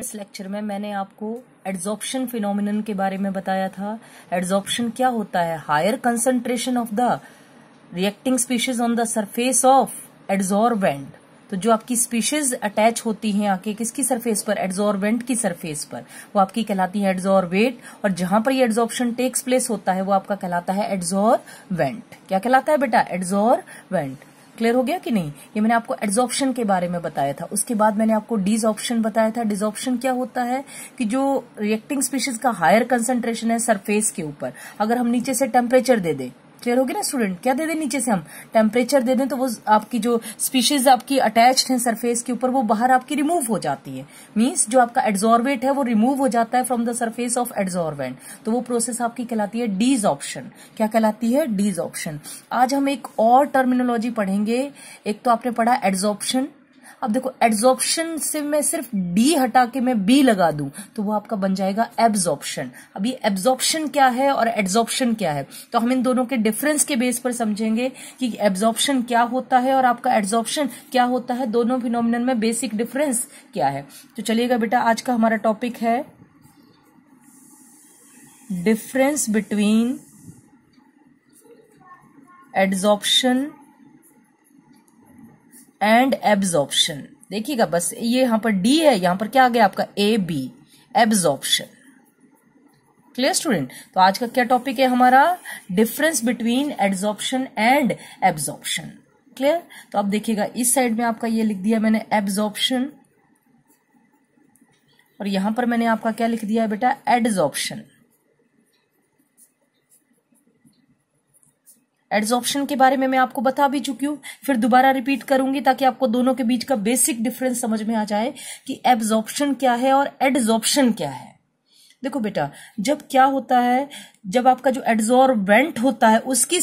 इस लेक्चर में मैंने आपको एड्जॉर्प्शन फिनोमिन के बारे में बताया था एड्जॉर्प्शन क्या होता है higher concentration of the reacting species on the surface of adsorbent तो जो आपकी स्पीशीज अटैच होती हैं आके किसकी सरफेस पर एड्जॉर्बेंट की सरफेस पर वो आपकी कहलाती है एड्जॉर्बेट और जहां पर ये एड्जॉर्प्शन टेक्स प्लेस होता है वो आपका कहलाता है एड्जॉर्बेंट क्या कहलाता है बेटा एड्जॉर्बेंट क्लियर हो गया कि नहीं ये मैंने आपको एडजॉप्शन के बारे में बताया था उसके बाद मैंने आपको डिजॉप्शन बताया था डिजॉप्शन क्या होता है कि जो रिएक्टिंग स्पीशीज का हायर कंसेंट्रेशन है सरफेस के ऊपर अगर हम नीचे से टेम्परेचर दे दें क्लियर हो गया ना स्टूडेंट क्या दे दें नीचे से हम टेम्परेचर दे दें तो वो आपकी जो स्पीशीज आपकी अटैच्ड है सरफेस के ऊपर वो बाहर आपकी रिमूव हो जाती है मीन्स जो आपका एड्जॉर्बेट है वो रिमूव हो जाता है from the surface of adsorbent तो वो प्रोसेस आपकी कहलाती है डीज ऑप्शन क्या कहलाती है डीज ऑप्शन आज हम एक और टर्मिनोलॉजी पढ़ेंगे एक तो आपने पढ़ा एड्जॉप्शन अब देखो एब्जॉर्प्शन से मैं सिर्फ डी हटा के मैं बी लगा दूं तो वो आपका बन जाएगा एब्जॉर्प्शन अब ये एब्जॉर्प्शन क्या है और एड्जॉर्प्शन क्या है तो हम इन दोनों के डिफरेंस के बेस पर समझेंगे कि एब्जॉर्प्शन क्या होता है और आपका एड्जॉर्प्शन क्या होता है दोनों फिनोमिन में बेसिक डिफरेंस क्या है तो चलिएगा बेटा आज का हमारा टॉपिक है difference between adsorption and absorption देखिएगा बस ये यहां पर डी है यहां पर क्या आ गया आपका A B absorption clear student तो आज का क्या टॉपिक है हमारा difference between adsorption and absorption clear तो आप देखिएगा इस साइड में आपका ये लिख दिया मैंने एब्जॉर्प्शन और यहां पर मैंने आपका क्या लिख दिया है बेटा एड्जॉर्प्शन एड्सॉप्शन के बारे में मैं आपको बता भी चुकी हूँ फिर दोबारा रिपीट करूंगी ताकि आपको दोनों के बीच का बेसिक डिफरेंस समझ में आ जाए कि एब्जॉर्प्शन क्या है और एड्जॉर्प्शन क्या है देखो बेटा जब क्या होता है जब आपका जो एड्जॉर्बेंट होता है उसकी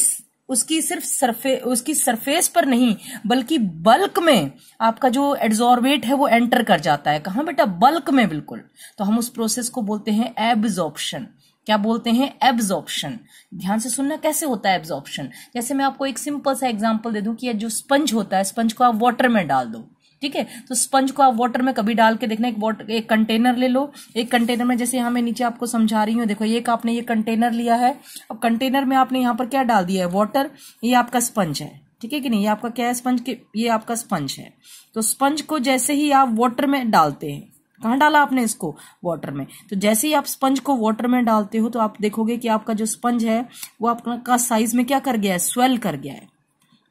उसकी सिर्फ सरफे उसकी सरफेस पर नहीं बल्कि बल्क में आपका जो एड्जॉर्बेट है वो एंटर कर जाता है कहा बेटा बल्क में बिल्कुल तो हम उस प्रोसेस को बोलते हैं एब्जॉर्प्शन क्या बोलते हैं एब्जॉर्प्शन ध्यान से सुनना कैसे होता है एब्जॉर्प्शन जैसे मैं आपको एक सिंपल सा एग्जांपल दे दूं कि जो स्पंज होता है स्पंज को आप वाटर में डाल दो ठीक है तो स्पंज को आप वाटर में कभी डाल के देखना एक वाटर एक कंटेनर ले लो एक कंटेनर में जैसे यहां मैं नीचे आपको समझा रही हूं देखो ये आपने ये कंटेनर लिया है अब कंटेनर में आपने यहां पर क्या डाल दिया है वाटर ये आपका स्पंज है ठीक है कि नहीं ये आपका क्या है स्पंज के ये आपका स्पंज है तो स्पंज को जैसे ही आप वॉटर में डालते हैं कहाँ डाला आपने इसको वाटर में तो जैसे ही आप स्पंज को वाटर में डालते हो तो आप देखोगे कि आपका जो स्पंज है वो आपका साइज में क्या कर गया है स्वेल कर गया है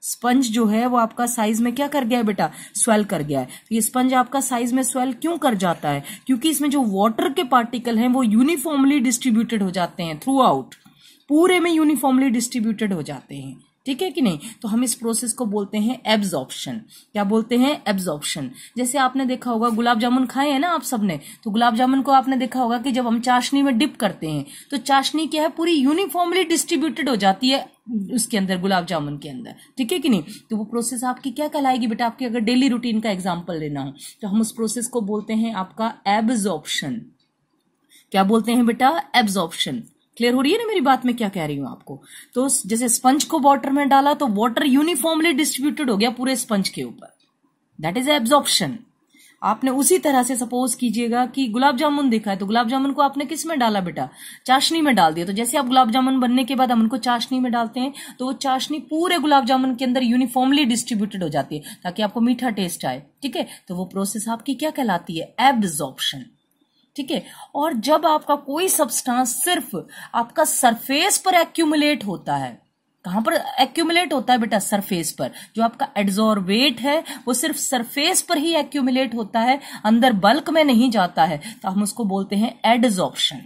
स्पंज जो है वो आपका साइज में क्या कर गया है बेटा स्वेल कर गया है तो ये स्पंज आपका साइज में स्वेल क्यों कर जाता है क्योंकि इसमें जो वाटर के पार्टिकल हैं वो यूनिफॉर्मली डिस्ट्रीब्यूटेड हो जाते हैं थ्रू आउट पूरे में यूनिफॉर्मली डिस्ट्रीब्यूटेड हो जाते हैं ठीक है कि नहीं तो हम इस प्रोसेस को बोलते हैं एब्जॉर्प्शन क्या बोलते हैं एब्जॉर्प्शन जैसे आपने देखा होगा गुलाब जामुन खाए हैं ना आप सबने तो गुलाब जामुन को आपने देखा होगा कि जब हम चाशनी में डिप करते हैं तो चाशनी क्या है पूरी यूनिफॉर्मली डिस्ट्रीब्यूटेड हो जाती है उसके अंदर गुलाब जामुन के अंदर ठीक है कि नहीं तो वो प्रोसेस आपकी क्या कहलाएगी बेटा आपकी अगर डेली रूटीन का एग्जाम्पल लेना हो तो हम उस प्रोसेस को बोलते हैं आपका एब्जॉर्प्शन क्या बोलते हैं बेटा एब्जॉर्प्शन क्लियर हो रही है ना मेरी बात में क्या कह रही हूं आपको तो जैसे स्पंज को वॉटर में डाला तो वॉटर यूनिफॉर्मली डिस्ट्रीब्यूटेड हो गया पूरे स्पंज के ऊपर दैट इज एब्जॉर्प्शन आपने उसी तरह से सपोज कीजिएगा कि गुलाब जामुन देखा है तो गुलाब जामुन को आपने किस में डाला बेटा चाशनी में डाल दिया तो जैसे आप गुलाब जामुन बनने के बाद हम उनको चाशनी में डालते हैं तो वो चाशनी पूरे गुलाब जामुन के अंदर यूनिफॉर्मली डिस्ट्रीब्यूटेड हो जाती है ताकि आपको मीठा टेस्ट आए ठीक है तो वो प्रोसेस आपकी क्या कहलाती है एब्जॉर्प्शन ठीक है और जब आपका कोई सब्सटेंस सिर्फ आपका सरफेस पर एक्यूमुलेट होता है कहां पर एक्यूमुलेट होता है बेटा सरफेस पर जो आपका एड्जॉर्बेट है वो सिर्फ सरफेस पर ही एक्यूमुलेट होता है अंदर बल्क में नहीं जाता है तो हम उसको बोलते हैं एडजॉप्शन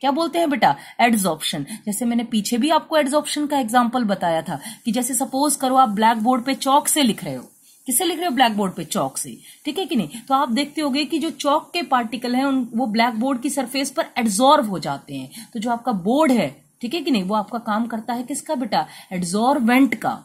क्या बोलते हैं बेटा एड्जॉप्शन जैसे मैंने पीछे भी आपको एड्सॉप्शन का एग्जाम्पल बताया था कि जैसे सपोज करो आप ब्लैक बोर्ड पे चौक से लिख रहे हो किससे लिख रहे हो ब्लैक बोर्ड पे चौक से ठीक है कि नहीं तो आप देखते हो कि जो चौक के पार्टिकल है उन वो ब्लैक बोर्ड की सरफेस पर एड्जॉर्व हो जाते हैं तो जो आपका बोर्ड है ठीक है कि नहीं वो आपका काम करता है किसका बेटा एड्जॉर्वेंट का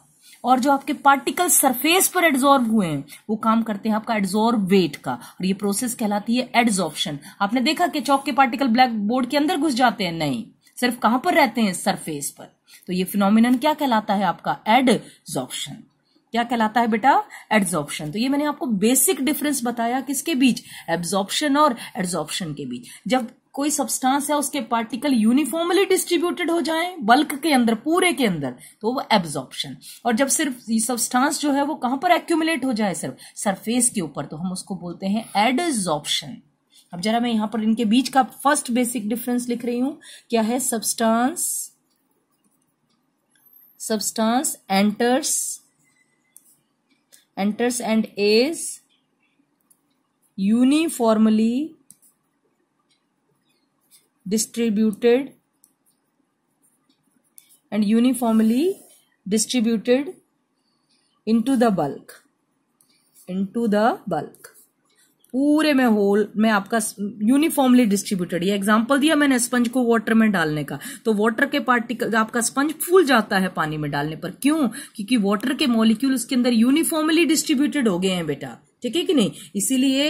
और जो आपके पार्टिकल सरफेस पर एड्जॉर्व हुए हैं वो काम करते हैं आपका वेट का और ये प्रोसेस कहलाती है एड्जॉर्प्शन आपने देखा कि चौक के पार्टिकल ब्लैक बोर्ड के अंदर घुस जाते हैं नहीं सिर्फ कहां पर रहते हैं सरफेस पर तो ये फिनोमिनन क्या कहलाता है आपका एडजॉर्प्शन क्या कहलाता है बेटा एड्जॉर्प्शन तो ये मैंने आपको बेसिक डिफरेंस बताया किसके बीच एब्जॉर्प्शन और एड्जॉर्प्शन के बीच जब कोई सब्सटेंस है उसके पार्टिकल यूनिफॉर्मली डिस्ट्रीब्यूटेड हो जाए बल्क के अंदर पूरे के अंदर तो वो एब्जॉर्प्शन और जब सिर्फ सब्सटेंस जो है वो कहां पर एक्यूमुलेट हो जाए सिर्फ सरफेस के ऊपर तो हम उसको बोलते हैं एडजॉर्प्शन अब जरा मैं यहां पर इनके बीच का फर्स्ट बेसिक डिफरेंस लिख रही हूं क्या है substance substance enters enters and is uniformly distributed and uniformly distributed into the bulk into the bulk पूरे में होल में आपका यूनिफॉर्मली डिस्ट्रीब्यूटेड ये एग्जांपल दिया मैंने स्पंज को वाटर में डालने का तो वाटर के पार्टिकल आपका स्पंज फूल जाता है पानी में डालने पर क्यों क्योंकि वाटर के मॉलिक्यूल उसके अंदर यूनिफॉर्मली डिस्ट्रीब्यूटेड हो गए हैं बेटा ठीक है कि नहीं इसीलिए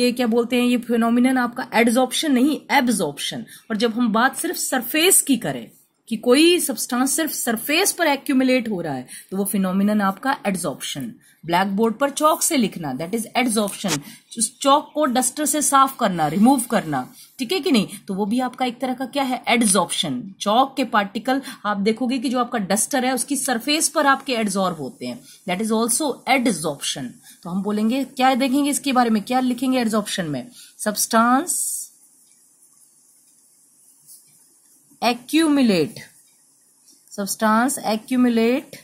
ये क्या बोलते हैं ये फिनोमिनन आपका एड्सॉप्शन नहीं एब्जॉर्प्शन और जब हम बात सिर्फ सरफेस की करें कि कोई सब्सटेंस सिर्फ सरफेस पर एक्यूमुलेट हो रहा है तो वो फिनोमिनन आपका एड्सॉप्शन ब्लैक बोर्ड पर चौक से लिखना दैट इज एड्सॉप्शन उस चौक को डस्टर से साफ करना रिमूव करना ठीक है कि नहीं तो वो भी आपका एक तरह का क्या है एड्सॉप्शन चौक के पार्टिकल आप देखोगे कि जो आपका डस्टर है उसकी सरफेस पर आपके एड्सॉर्ब होते हैं दैट इज ऑल्सो एड्सॉप्शन तो हम बोलेंगे क्या देखेंगे इसके बारे में क्या लिखेंगे एड्सॉप्शन में substance accumulate substance accumulate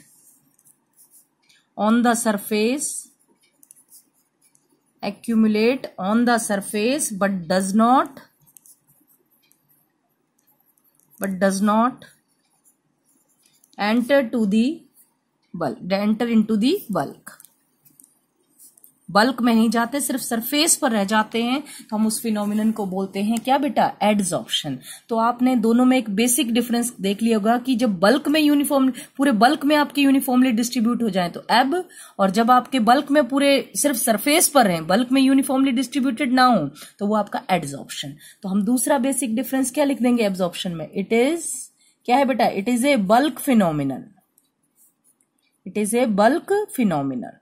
on the surface accumulate on the surface but does not but does not enter to the bulk enter into the bulk bulk में नहीं जाते सिर्फ सरफेस पर रह जाते हैं तो हम उस फिनोमिनन को बोलते हैं क्या बेटा एडजॉर्प्शन तो आपने दोनों में एक बेसिक डिफरेंस देख लिया होगा कि जब बल्क में यूनिफॉर्म पूरे बल्क में आपके यूनिफॉर्मली डिस्ट्रीब्यूट हो जाए तो एब और जब आपके बल्क में पूरे सिर्फ सरफेस पर रहें बल्क में यूनिफॉर्मली डिस्ट्रीब्यूटेड ना हो तो वो आपका एड्सॉर्प्शन तो हम दूसरा बेसिक डिफरेंस क्या लिख देंगे एब्जॉर्प्शन में इट इज क्या है बेटा it is a bulk phenomenal it is a bulk phenomenal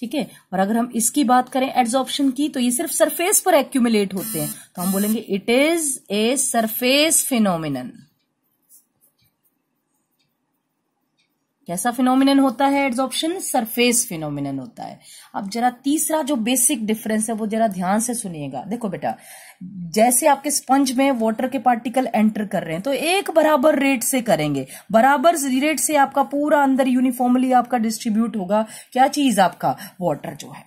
ठीक है और अगर हम इसकी बात करें एड्सॉप्शन की तो ये सिर्फ सरफेस पर एक्यूमुलेट होते हैं तो हम बोलेंगे it is a surface phenomenon कैसा फिनोमिनन होता है एड्सॉप्शन सरफेस फिनोमिनन होता है अब जरा तीसरा जो बेसिक डिफरेंस है वो जरा ध्यान से सुनिएगा देखो बेटा जैसे आपके स्पंज में वाटर के पार्टिकल एंटर कर रहे हैं तो एक बराबर रेट से करेंगे बराबर रेट से आपका पूरा अंदर यूनिफॉर्मली आपका डिस्ट्रीब्यूट होगा क्या चीज आपका वॉटर जो है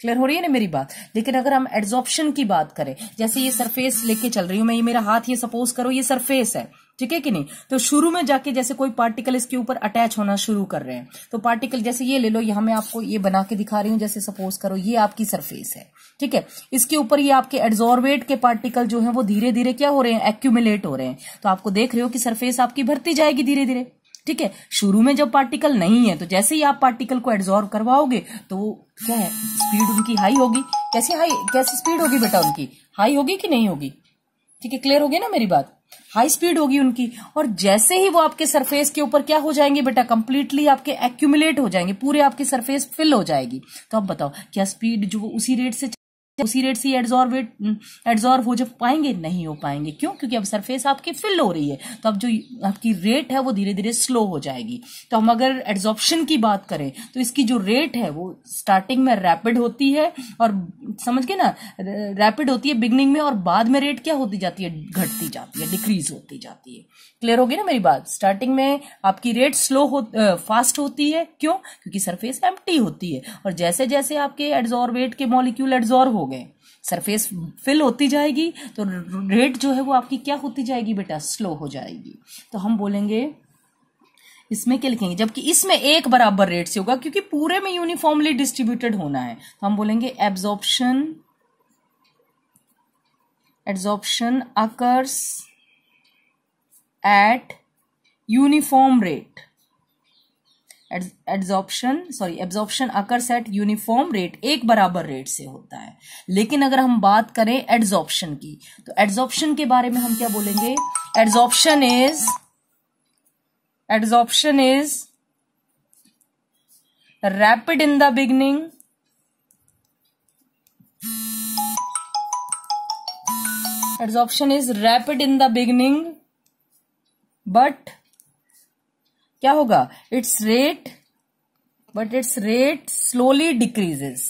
क्लियर हो रही है ना मेरी बात लेकिन अगर हम एड्सॉप्शन की बात करें जैसे ये सरफेस लेके चल रही हूं मैं ये मेरा हाथ ये सपोज करो ये सरफेस है ठीक है कि नहीं तो शुरू में जाके जैसे कोई पार्टिकल इसके ऊपर अटैच होना शुरू कर रहे हैं तो पार्टिकल जैसे ये ले लो यहां मैं आपको ये बना के दिखा रही हूं जैसे सपोज करो ये आपकी सरफेस है ठीक है इसके ऊपर ये आपके एड्जॉर्बेट के पार्टिकल जो है वो धीरे धीरे क्या हो रहे हैं एक्यूमुलेट हो रहे हैं तो आपको देख रहे हो कि सरफेस आपकी भरती जाएगी धीरे धीरे ठीक है शुरू में जब पार्टिकल नहीं है तो जैसे ही आप पार्टिकल को एड्जॉर्व करवाओगे तो वो क्या है स्पीड उनकी हाई होगी कैसी हाई कैसी स्पीड होगी बेटा उनकी हाई होगी कि नहीं होगी ठीक है क्लियर होगी ना मेरी बात हाई स्पीड होगी उनकी और जैसे ही वो आपके सरफेस के ऊपर क्या हो जाएंगे बेटा कंप्लीटली आपके एक्यूमुलेट हो जाएंगे पूरे आपकी सरफेस फिल हो जाएगी तो आप बताओ क्या स्पीड जो उसी रेट से उसी रेट से एड्जॉर्व एड्जॉर्व mm, हो जब पाएंगे नहीं हो पाएंगे क्यों क्योंकि अब सरफेस आपकी फिल हो रही है तो अब जो आपकी रेट है वो धीरे धीरे स्लो हो जाएगी तो हम अगर एड्जॉर्प्शन की बात करें तो इसकी जो रेट है वो स्टार्टिंग में रैपिड होती है और समझ के ना रैपिड होती है बिगनिंग में और बाद में रेट क्या होती जाती है घटती जाती है डिक्रीज होती जाती है क्लियर होगी ना मेरी बात स्टार्टिंग में आपकी रेट स्लो हो फास्ट होती है क्यों क्योंकि सरफेस एम्प्टी होती है और जैसे जैसे आपके एड्जॉर्बेट के मॉलिक्यूल एड्जॉर्व हो करोगे सरफेस फिल होती जाएगी तो रेट जो है वो आपकी क्या होती जाएगी बेटा स्लो हो जाएगी तो हम बोलेंगे इसमें क्या लिखेंगे जबकि इसमें एक बराबर रेट से होगा क्योंकि पूरे में यूनिफॉर्मली डिस्ट्रीब्यूटेड होना है तो हम बोलेंगे absorption absorption occurs at uniform rate adsorption sorry absorption occurs at uniform rate एक बराबर रेट से होता है लेकिन अगर हम बात करें एड्सॉप्शन की तो एड्सॉप्शन के बारे में हम क्या बोलेंगे adsorption is adsorption is rapid in the beginning adsorption is rapid in the beginning but क्या होगा its rate but its rate slowly decreases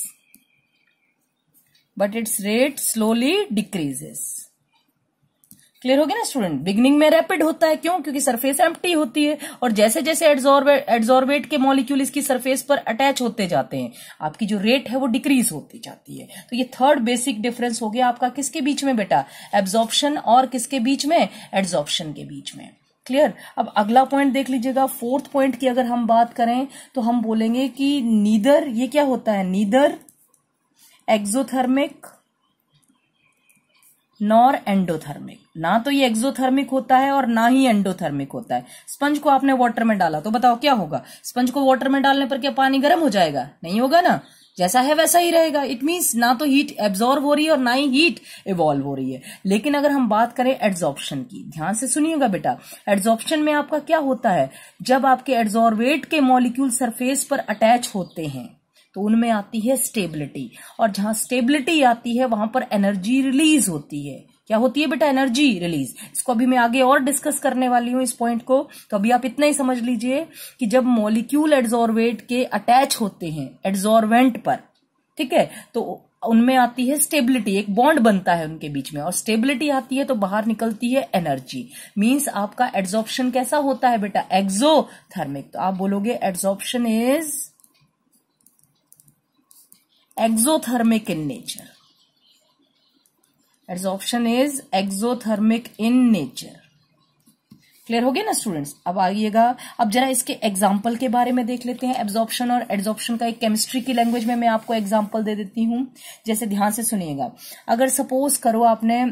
but its rate slowly decreases clear हो गया ना स्टूडेंट बिगनिंग में रैपिड होता है क्यों क्योंकि सरफेस एम्प्टी होती है और जैसे जैसे एड्जॉर्बेट के मॉलिक्यूल इसकी सरफेस पर अटैच होते जाते हैं आपकी जो रेट है वो डिक्रीज होती जाती है तो ये थर्ड बेसिक डिफरेंस हो गया आपका किसके बीच में बेटा एब्जॉर्प्शन और किसके बीच में एड्जॉर्प्शन के बीच में क्लियर अब अगला पॉइंट देख लीजिएगा फोर्थ पॉइंट की अगर हम बात करें तो हम बोलेंगे कि नीदर ये क्या होता है नीदर एक्जोथर्मिक नॉर एंडोथर्मिक ना तो ये एक्सोथर्मिक होता है और ना ही एंडोथर्मिक होता है स्पंज को आपने वाटर में डाला तो बताओ क्या होगा स्पंज को वाटर में डालने पर क्या पानी गर्म हो जाएगा नहीं होगा ना जैसा है वैसा ही रहेगा इट मीन्स ना तो हीट एब्जॉर्व हो रही है और ना ही हीट इवॉल्व हो रही है लेकिन अगर हम बात करें एड्जॉर्प्शन की ध्यान से सुनिएगा बेटा एड्जॉर्प्शन में आपका क्या होता है जब आपके एड्जॉर्वेट के मॉलिक्यूल सरफेस पर अटैच होते हैं तो उनमें आती है स्टेबिलिटी और जहां स्टेबिलिटी आती है वहां पर एनर्जी रिलीज होती है क्या होती है बेटा एनर्जी रिलीज इसको अभी मैं आगे और डिस्कस करने वाली हूं इस पॉइंट को तो अभी आप इतना ही समझ लीजिए कि जब मॉलिक्यूल एड्जॉर्वेट के अटैच होते हैं एड्जॉर्वेंट पर ठीक है तो उनमें आती है स्टेबिलिटी एक बॉन्ड बनता है उनके बीच में और स्टेबिलिटी आती है तो बाहर निकलती है एनर्जी मींस आपका एड्जॉर्प्शन कैसा होता है बेटा एक्सोथर्मिक तो आप बोलोगे adsorption is exothermic in nature adsorption is exothermic in nature clear हो गया ना स्टूडेंट्स अब आइएगा अब जरा इसके एग्जाम्पल के बारे में देख लेते हैं एब्जॉर्प्शन और एड्जॉर्प्शन का एक केमिस्ट्री की लैंग्वेज में मैं आपको एग्जाम्पल दे देती हूं जैसे ध्यान से सुनिएगा अगर सपोज करो आपने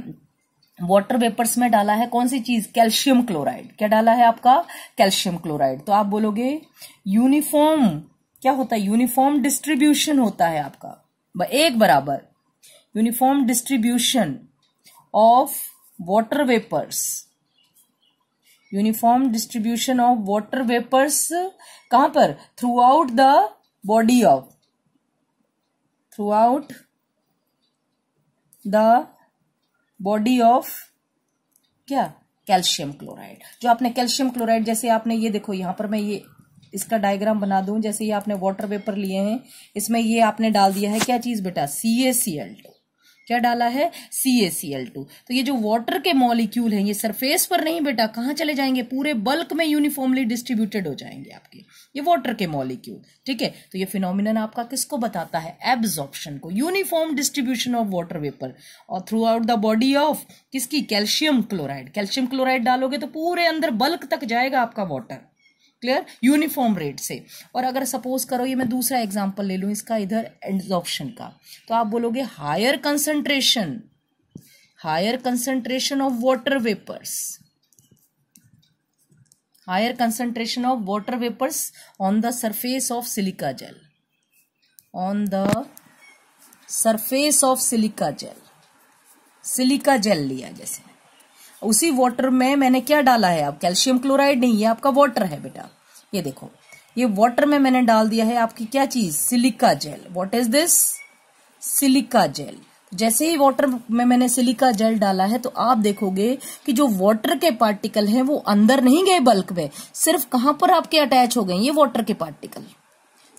वाटर वेपर्स में डाला है कौन सी चीज कैल्शियम क्लोराइड क्या डाला है आपका कैल्शियम क्लोराइड तो आप बोलोगे यूनिफॉर्म क्या होता है यूनिफॉर्म डिस्ट्रीब्यूशन होता है आपका एक बराबर uniform distribution of water vapors uniform distribution of water vapors kahan par throughout the body of throughout the body of क्या कैल्शियम क्लोराइड जो आपने कैल्शियम क्लोराइड जैसे आपने ये देखो यहाँ पर मैं ये इसका डायग्राम बना दूं जैसे ये आपने वाटर वेपर लिए हैं इसमें ये आपने डाल दिया है क्या चीज बेटा सी ए सी एल टू क्या डाला है सी ए सी एल टू तो ये जो वाटर के मॉलिक्यूल हैं ये सरफेस पर नहीं बेटा कहाँ चले जाएंगे पूरे बल्क में यूनिफॉर्मली डिस्ट्रीब्यूटेड हो जाएंगे आपके ये वाटर के मॉलिक्यूल ठीक है तो ये फिनोमिनन आपका किसको बताता है एब्जॉर्प्शन को uniform distribution of water vapour और throughout the body of किसकी कैल्शियम क्लोराइड कैल्शियम क्लोराइड डालोगे तो पूरे अंदर बल्क तक जाएगा आपका वाटर क्लियर यूनिफॉर्म रेट से और अगर सपोज करो ये मैं दूसरा एग्जाम्पल ले लूँ इसका इधर एड्जॉर्प्शन का तो आप बोलोगे higher concentration higher concentration of water vapours higher concentration of water vapours on the surface of silica gel on the surface of silica gel silica gel लिया जैसे उसी वाटर में मैंने क्या डाला है आप कैल्शियम क्लोराइड नहीं ये आपका वाटर है बेटा ये देखो ये वाटर में मैंने डाल दिया है आपकी क्या चीज silica gel what is this silica gel जैसे ही वाटर में मैंने सिलिका जेल डाला है तो आप देखोगे कि जो वाटर के पार्टिकल हैं वो अंदर नहीं गए बल्क में सिर्फ कहां पर आपके अटैच हो गए ये वाटर के पार्टिकल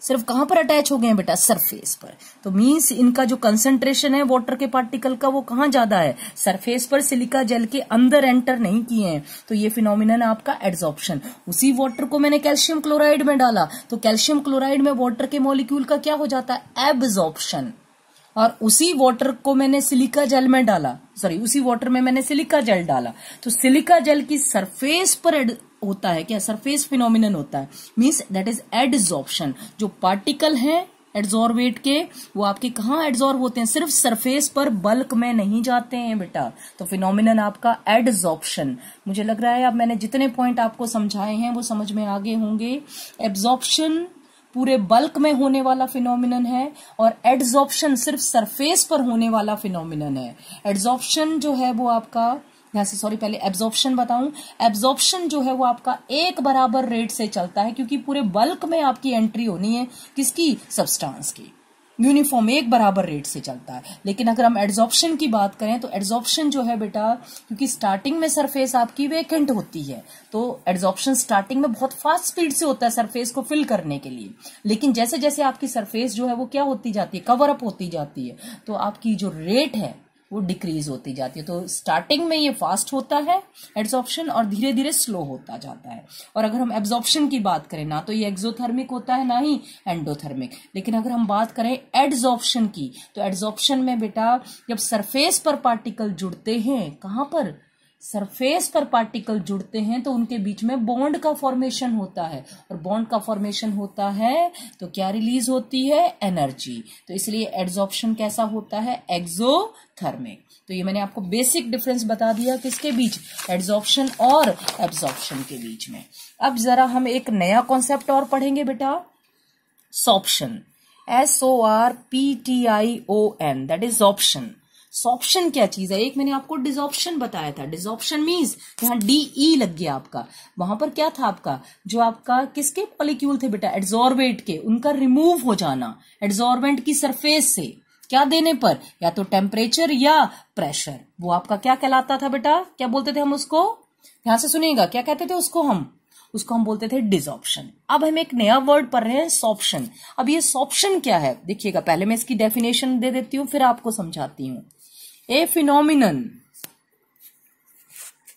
सिर्फ कहां पर अटैच हो गए हैं बेटा सरफेस पर तो मींस इनका जो कंसंट्रेशन है वाटर के पार्टिकल का वो कहां ज्यादा है सरफेस पर सिलिका जेल के अंदर एंटर नहीं किए हैं तो ये फिनोमिनन आपका एड्सॉप्शन उसी वाटर को मैंने कैल्शियम क्लोराइड में डाला तो कैल्शियम क्लोराइड में वाटर के मॉलिक्यूल का क्या हो जाता है एब्जॉर्प्शन और उसी वाटर को मैंने सिलिका जेल में डाला सॉरी उसी वाटर में मैंने सिलिका जेल डाला तो सिलिका जेल की सरफेस पर होता है क्या सरफेस फिनोमिनन होता है मीन्स दैट इज एडजॉर्प्शन जो पार्टिकल है एड्जॉर्बेट के वो आपके कहाँ एड्जॉर्ब होते हैं सिर्फ सरफेस पर बल्क में नहीं जाते हैं बेटा तो फिनोमिनन आपका एड्जॉर्प्शन मुझे लग रहा है अब मैंने जितने पॉइंट आपको समझाए हैं वो समझ में आगे होंगे एब्जॉर्प्शन पूरे बल्क में होने वाला फिनोमिनन है और एड्सॉप्शन सिर्फ सरफेस पर होने वाला फिनोमिनन है एड्सॉप्शन जो है वो आपका यहां से सॉरी पहले एब्जॉर्प्शन बताऊं एब्जॉर्प्शन जो है वो आपका एक बराबर रेट से चलता है क्योंकि पूरे बल्क में आपकी एंट्री होनी है किसकी सब्सटेंस की यूनिफॉर्म एक बराबर रेट से चलता है लेकिन अगर हम एड्जॉर्प्शन की बात करें तो एड्जॉप्शन जो है बेटा क्योंकि स्टार्टिंग में सरफेस आपकी वेकेंट होती है तो एड्जॉर्प्शन स्टार्टिंग में बहुत फास्ट स्पीड से होता है सरफेस को फिल करने के लिए लेकिन जैसे जैसे आपकी सरफेस जो है वो क्या होती जाती है कवर अप होती जाती है तो आपकी जो रेट है वो डिक्रीज होती जाती है तो स्टार्टिंग में ये फास्ट होता है एब्जॉर्प्शन और धीरे धीरे स्लो होता जाता है और अगर हम एब्जॉर्प्शन की बात करें ना तो ये एक्जोथर्मिक होता है ना ही एंडोथर्मिक लेकिन अगर हम बात करें एड्जॉर्प्शन की तो एड्जॉर्प्शन में बेटा जब सरफेस पर पार्टिकल जुड़ते हैं कहाँ पर सरफेस पर पार्टिकल जुड़ते हैं तो उनके बीच में बॉन्ड का फॉर्मेशन होता है और बॉन्ड का फॉर्मेशन होता है तो क्या रिलीज होती है एनर्जी तो इसलिए एड्सॉप्शन कैसा होता है एक्सोथर्मिक तो ये मैंने आपको बेसिक डिफरेंस बता दिया किसके बीच एड्सॉप्शन और एब्जॉर्प्शन के बीच में अब जरा हम एक नया कॉन्सेप्ट और पढ़ेंगे बेटा sorption S O R P T I O N that is sorption sorption क्या चीज है एक मैंने आपको डिजॉप्शन बताया था डिजॉप्शन मीन्स यहाँ डीई e लग गया आपका वहां पर क्या था आपका जो आपका किसके मॉलिक्यूल थे बेटा एड्जॉर्बेट के उनका रिमूव हो जाना एड्जॉर्बेंट की सरफेस से क्या देने पर या तो टेम्परेचर या प्रेशर वो आपका क्या कहलाता था बेटा क्या बोलते थे हम उसको यहां से सुनिएगा क्या कहते थे उसको हम उसको हम बोलते थे डिजॉप्शन अब हम एक नया वर्ड पढ़ रहे हैं सॉप्शन अब ये सॉप्शन क्या है देखिएगा पहले मैं इसकी डेफिनेशन दे देती हूँ फिर आपको समझाती हूँ A phenomenon.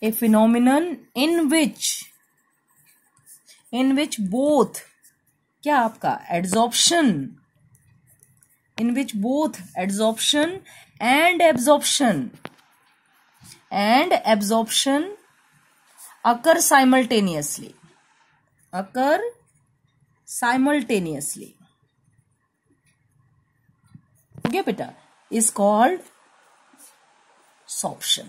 A phenomenon in which in which both क्या आपका adsorption in which both adsorption and absorption and absorption occur simultaneously occur simultaneously ठीक है बेटा is called सॉप्शन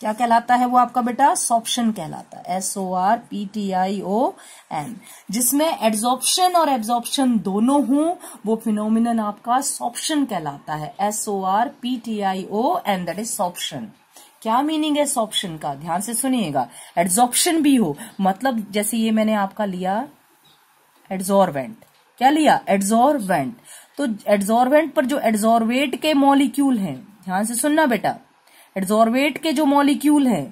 क्या कहलाता है वो आपका बेटा सॉप्शन कहलाता है S O R P T I O N जिसमें एड्सॉप्शन और एब्जॉर्प्शन दोनों हों वो फिनोमिन आपका सॉप्शन कहलाता है S O R P T I O N that is sorption क्या मीनिंग है सॉप्शन का ध्यान से सुनिएगा एड्सॉप्शन भी हो मतलब जैसे ये मैंने आपका लिया एड्सॉर्वेंट क्या लिया एड्सॉर्वेंट तो एड्सॉर्वेंट पर जो एड्सॉर्वेट के मॉलिक्यूल हैं ध्यान से सुनना बेटा एड्जॉर्वेट के जो मॉलिक्यूल है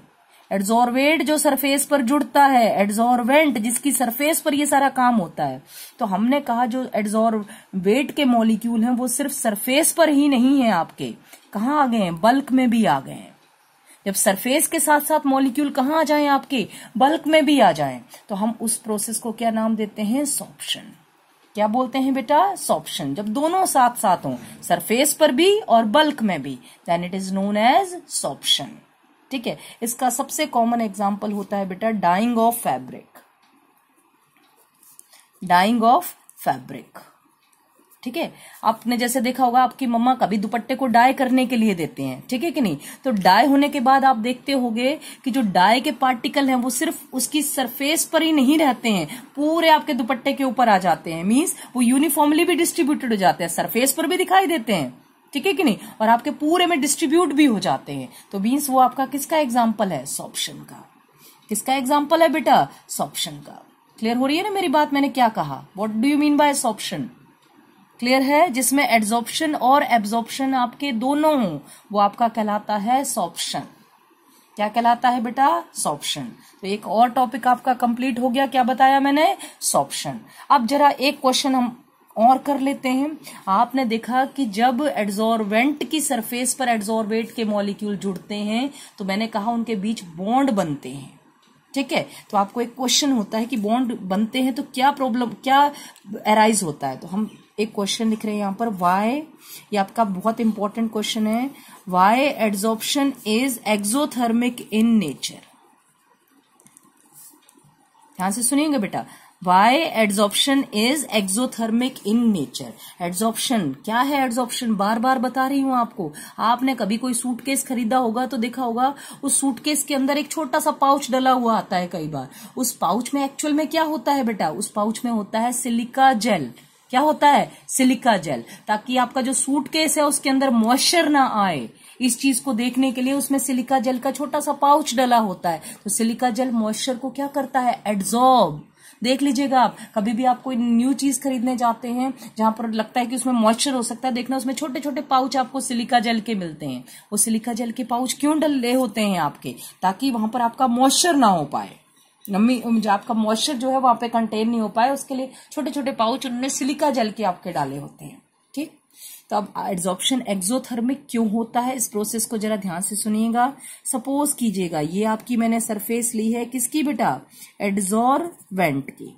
एडजॉर्वेट जो सरफेस पर जुड़ता है एड्जॉर्वेंट जिसकी सरफेस पर ये सारा काम होता है तो हमने कहा जो एड्जॉर्वेट के मॉलिक्यूल हैं वो सिर्फ सरफेस पर ही नहीं है आपके कहा आ गए हैं बल्क में भी आ गए हैं जब सरफेस के साथ साथ मॉलिक्यूल कहाँ आ जाए आपके बल्क में भी आ जाए तो हम उस प्रोसेस को क्या नाम देते हैं सॉप्शन क्या बोलते हैं बेटा सॉप्शन जब दोनों साथ साथ हों सरफेस पर भी और बल्क में भी then it is known as sorption ठीक है इसका सबसे कॉमन एग्जाम्पल होता है बेटा dyeing of fabric dyeing of fabric ठीक है आपने जैसे देखा होगा आपकी मम्मा कभी दुपट्टे को डाई करने के लिए देते हैं ठीक है कि नहीं तो डाई होने के बाद आप देखते होंगे कि जो डाई के पार्टिकल हैं वो सिर्फ उसकी सरफेस पर ही नहीं रहते हैं पूरे आपके दुपट्टे के ऊपर आ जाते हैं मीन्स वो यूनिफॉर्मली भी डिस्ट्रीब्यूटेड हो जाते हैं सरफेस पर भी दिखाई देते हैं ठीक है कि नहीं और आपके पूरे में डिस्ट्रीब्यूट भी हो जाते हैं तो मीन्स वो आपका किसका एग्जाम्पल है सॉप्शन का किसका एग्जाम्पल है बेटा सॉप्शन का क्लियर हो रही है ना मेरी बात मैंने क्या कहा what do you mean by sorption clear है जिसमें एड्सॉप्शन और एब्जॉर्प्शन आपके दोनों हों वो आपका कहलाता है सॉप्शन क्या कहलाता है बेटा सॉप्शन तो एक और टॉपिक आपका कंप्लीट हो गया क्या बताया मैंने सॉप्शन अब जरा एक क्वेश्चन हम और कर लेते हैं आपने देखा कि जब एड्जॉर्वेंट की सरफेस पर एड्जॉर्वेट के मॉलिक्यूल जुड़ते हैं तो मैंने कहा उनके बीच बॉन्ड बनते हैं ठीक है तो आपको एक क्वेश्चन होता है कि बॉन्ड बनते हैं तो क्या प्रॉब्लम क्या एराइज होता है तो हम एक क्वेश्चन लिख रहे हैं यहाँ पर वाई ये आपका बहुत इंपॉर्टेंट क्वेश्चन है why adsorption is exothermic in nature ध्यान से सुनिएगा बेटा why adsorption is exothermic in nature adsorption क्या है एड्सॉर्प्शन बार बार बता रही हूं आपको आपने कभी कोई सूटकेस खरीदा होगा तो देखा होगा उस सूटकेस के अंदर एक छोटा सा पाउच डला हुआ आता है कई बार उस पाउच में एक्चुअल में क्या होता है बेटा उस पाउच में होता है सिलिका जेल क्या होता है सिलिका जेल ताकि आपका जो सूटकेस है उसके अंदर मॉइस्चर ना आए इस चीज को देखने के लिए उसमें सिलिका जेल का छोटा सा पाउच डला होता है तो सिलिका जेल मॉइस्चर को क्या करता है एड्जॉर्ब देख लीजिएगा आप कभी भी आप कोई न्यू चीज खरीदने जाते हैं जहां पर लगता है कि उसमें मॉइस्चर हो सकता है देखना उसमें छोटे छोटे पाउच आपको सिलिका जेल के मिलते हैं वो सिलिका जेल के पाउच क्यों रहे होते हैं आपके ताकि वहां पर आपका मॉइस्चर ना हो पाए जो आपका मॉइस्चर जो है वहां पे कंटेन नहीं हो पाए उसके लिए छोटे छोटे पाउच उन्होंने सिलिका जल के आपके डाले होते हैं ठीक तो अब एड्जॉर्प्शन एक्सोथर्मिक क्यों होता है इस प्रोसेस को जरा ध्यान से सुनिएगा सपोज कीजिएगा ये आपकी मैंने सरफेस ली है किसकी बेटा एड्जॉर्वेंट की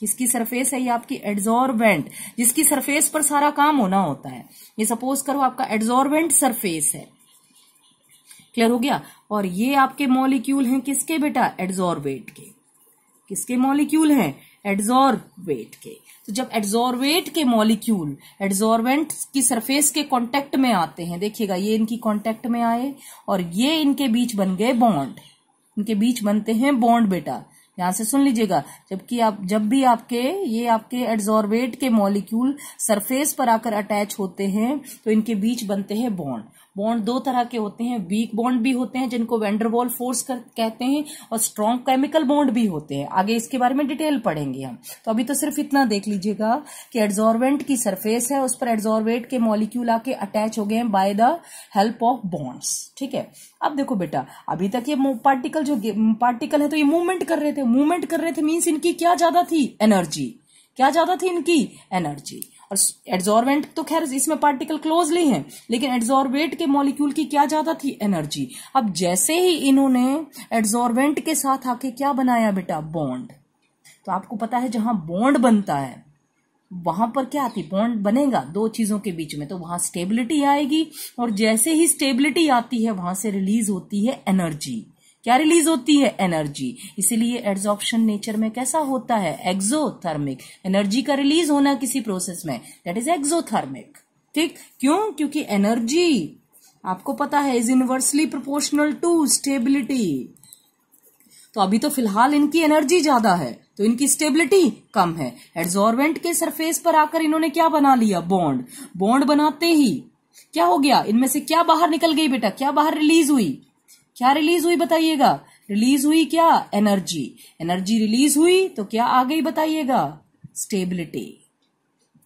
किसकी सरफेस है ये आपकी एड्जॉर्वेंट जिसकी सरफेस पर सारा काम होना होता है ये सपोज करो आपका एड्जॉर्वेंट सरफेस है क्लियर हो गया और ये आपके मॉलिक्यूल हैं किसके बेटा एड्जॉर्बेट के किसके मॉलिक्यूल हैं एड्जॉर्बेट के तो जब एड्जॉर्बेट के मॉलिक्यूल एड्जॉर्बेंट की सरफेस के कांटेक्ट में आते हैं देखिएगा ये इनकी कांटेक्ट में आए और ये इनके बीच बन गए बॉन्ड इनके बीच बनते हैं बॉन्ड बेटा यहां से सुन लीजिएगा जबकि आप जब भी आपके ये आपके एड्जॉर्बेट के मॉलिक्यूल सरफेस पर आकर अटैच होते हैं तो इनके बीच बनते हैं बॉन्ड बॉन्ड दो तरह के होते हैं वीक बॉन्ड भी होते हैं जिनको वेंडरवॉल फोर्स कर कहते हैं और स्ट्रॉन्ग केमिकल बॉन्ड भी होते हैं आगे इसके बारे में डिटेल पढ़ेंगे हम तो अभी तो सिर्फ इतना देख लीजिएगा कि एड्जॉर्वेंट की सरफेस है उस पर एड्जॉर्वेट के मॉलिक्यूल आके अटैच हो गए हैं by the help of bonds ठीक है अब देखो बेटा अभी तक ये पार्टिकल जो पार्टिकल है तो ये मूवमेंट कर रहे थे मूवमेंट कर रहे थे मीन्स इनकी क्या ज्यादा थी एनर्जी क्या ज्यादा थी इनकी एनर्जी और एड्जॉर्बेंट तो खैर इसमें पार्टिकल क्लोजली है लेकिन एड्जॉर्बेट के मॉलिक्यूल की क्या ज्यादा थी एनर्जी अब जैसे ही इन्होंने एड्जॉर्बेंट के साथ आके क्या बनाया बेटा बॉन्ड तो आपको पता है जहां बॉन्ड बनता है वहां पर क्या आती बॉन्ड बनेगा दो चीजों के बीच में तो वहां स्टेबिलिटी आएगी और जैसे ही स्टेबिलिटी आती है वहां से रिलीज होती है एनर्जी क्या रिलीज होती है एनर्जी इसीलिए एड्जॉर्प्शन नेचर में कैसा होता है एक्सोथर्मिक एनर्जी का रिलीज होना किसी प्रोसेस में दैट इज एक्सोथर्मिक ठीक क्यों क्योंकि एनर्जी आपको पता है is inversely proportional to stability तो अभी तो फिलहाल इनकी एनर्जी ज्यादा है तो इनकी स्टेबिलिटी कम है एड्सॉर्बेंट के सरफेस पर आकर इन्होंने क्या बना लिया बॉन्ड बॉन्ड बनाते ही क्या हो गया इनमें से क्या बाहर निकल गई बेटा क्या बाहर रिलीज हुई क्या रिलीज हुई बताइएगा रिलीज हुई क्या एनर्जी एनर्जी रिलीज हुई तो क्या आ गई बताइएगा स्टेबिलिटी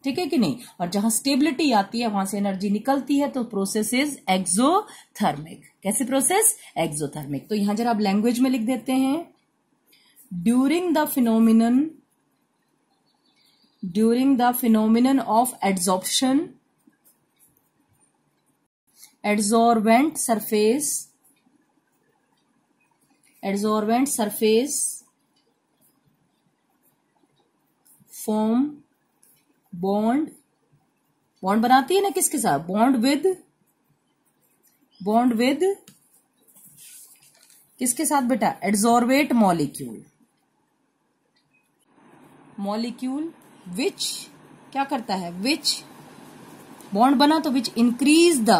ठीक है कि नहीं और जहां स्टेबिलिटी आती है वहां से एनर्जी निकलती है तो प्रोसेस इज एक्सोथर्मिक कैसे प्रोसेस एक्सोथर्मिक तो यहां जरा आप लैंग्वेज में लिख देते हैं during the phenomenon during the phenomenon of adsorption adsorbent surface adsorbent surface form bond bond बनाती है ना किसके साथ बॉन्ड विद बॉन्ड विद किसके साथ बेटा एड्सॉर्बेट मॉलिक्यूल मॉलिक्यूल विच क्या करता है विच बॉन्ड बना तो which increase the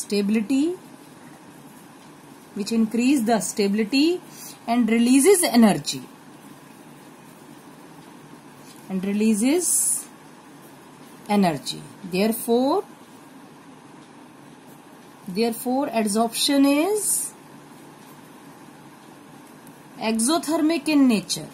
stability which increase the stability and releases energy and releases energy therefore therefore adsorption is exothermic in nature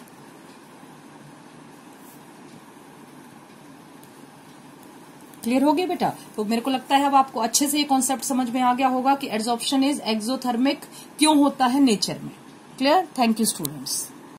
clear हो गया बेटा तो मेरे को लगता है अब आपको अच्छे से ये कॉन्सेप्ट समझ में आ गया होगा कि एड्सॉप्शन इज एक्सोथर्मिक क्यों होता है नेचर में क्लियर थैंक यू स्टूडेंट्स